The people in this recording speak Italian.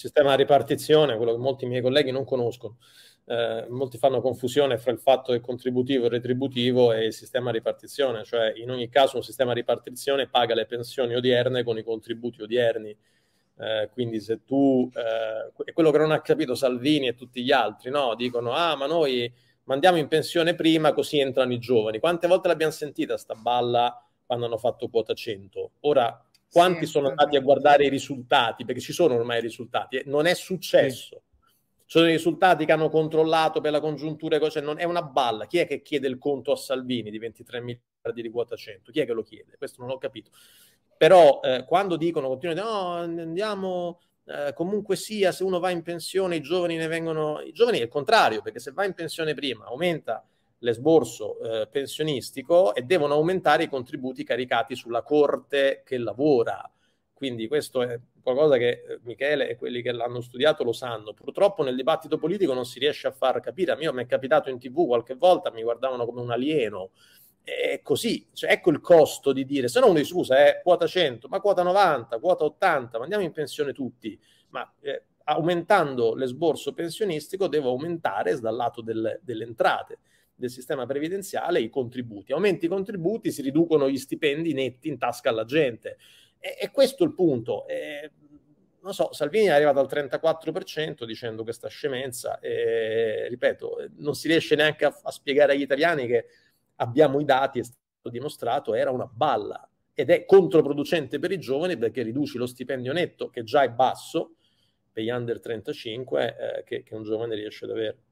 sistema a ripartizione, quello che molti miei colleghi non conoscono. Eh, molti fanno confusione fra il fatto del contributivo e retributivo e il sistema a ripartizione, cioè in ogni caso un sistema a ripartizione paga le pensioni odierne con i contributi odierni. Eh, quindi se tu, eh, quello che non ha capito Salvini e tutti gli altri, no? dicono ah ma noi mandiamo in pensione prima così entrano i giovani. Quante volte l'abbiamo sentita sta balla quando hanno fatto quota 100? Ora quanti sì, sono andati a guardare i risultati? Perché ci sono ormai i risultati, eh. non è successo. Sì. Sono i risultati che hanno controllato per la congiuntura, cioè non è una balla. Chi è che chiede il conto a Salvini di 23 miliardi di quota 100? Chi è che lo chiede? Questo non ho capito. Però eh, quando dicono, continuano, no, andiamo, eh, comunque sia, se uno va in pensione, i giovani ne vengono... I giovani è il contrario, perché se va in pensione prima, aumenta l'esborso eh, pensionistico e devono aumentare i contributi caricati sulla corte che lavora. Quindi questo è qualcosa che eh, Michele e quelli che l'hanno studiato lo sanno. Purtroppo nel dibattito politico non si riesce a far capire. A me mi è capitato in tv qualche volta, mi guardavano come un alieno. È così, cioè, ecco il costo di dire, se no uno dice scusa, eh, quota 100, ma quota 90, quota 80, ma andiamo in pensione tutti. Ma eh, aumentando l'esborso pensionistico devo aumentare dal lato del, delle entrate del sistema previdenziale i contributi. Aumenti i contributi, si riducono gli stipendi netti in tasca alla gente. E, e questo è il punto. E, non so, Salvini è arrivato al 34% dicendo questa scemenza e, ripeto, non si riesce neanche a, a spiegare agli italiani che abbiamo i dati, è stato dimostrato, era una balla ed è controproducente per i giovani perché riduci lo stipendio netto che già è basso per gli under 35 eh, che, che un giovane riesce ad avere.